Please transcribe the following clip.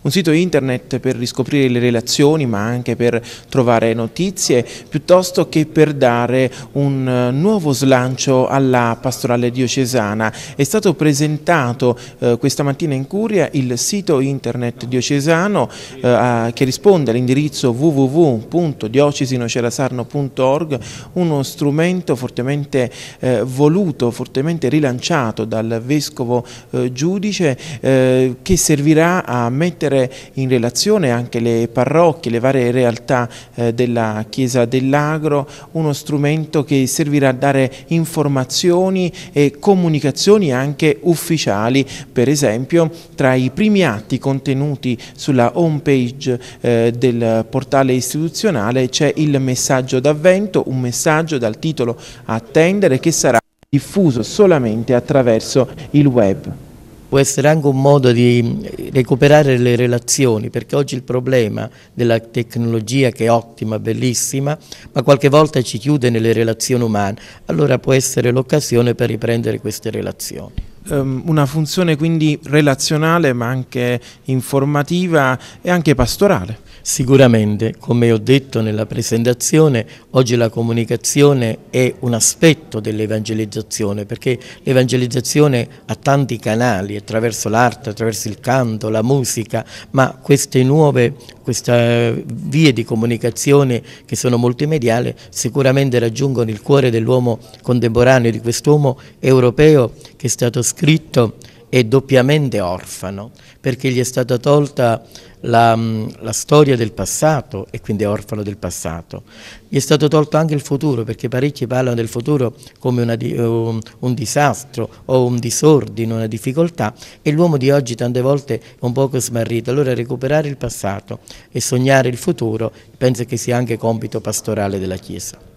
un sito internet per riscoprire le relazioni ma anche per trovare notizie piuttosto che per dare un eh, nuovo slancio alla pastorale diocesana. È stato presentato eh, questa mattina in Curia il sito internet diocesano eh, che risponde all'indirizzo www.diocesinocerasarno.org, uno strumento fortemente eh, voluto, fortemente rilanciato dal Vescovo eh, Giudice eh, che servirà a mettere mettere in relazione anche le parrocchie, le varie realtà eh, della Chiesa dell'Agro, uno strumento che servirà a dare informazioni e comunicazioni anche ufficiali, per esempio tra i primi atti contenuti sulla home page eh, del portale istituzionale c'è il messaggio d'avvento, un messaggio dal titolo attendere che sarà diffuso solamente attraverso il web può essere anche un modo di recuperare le relazioni, perché oggi il problema della tecnologia che è ottima, bellissima, ma qualche volta ci chiude nelle relazioni umane, allora può essere l'occasione per riprendere queste relazioni. Ehm, una funzione quindi relazionale ma anche informativa e anche pastorale. Sicuramente, come ho detto nella presentazione, oggi la comunicazione è un aspetto dell'evangelizzazione, perché l'evangelizzazione ha tanti canali, attraverso l'arte, attraverso il canto, la musica, ma queste nuove queste eh, vie di comunicazione che sono multimediali sicuramente raggiungono il cuore dell'uomo contemporaneo, di quest'uomo europeo che è stato scritto Cristo è doppiamente orfano perché gli è stata tolta la, mm, la, storia del passato e quindi è orfano del passato. Gli è stato tolto anche il futuro perché parecchi parlano del futuro come una, un, um, un disastro o un disordine, una difficoltà e l'uomo di oggi tante volte è un poco smarrito. Allora recuperare il passato e sognare il futuro penso che sia anche compito pastorale della Chiesa.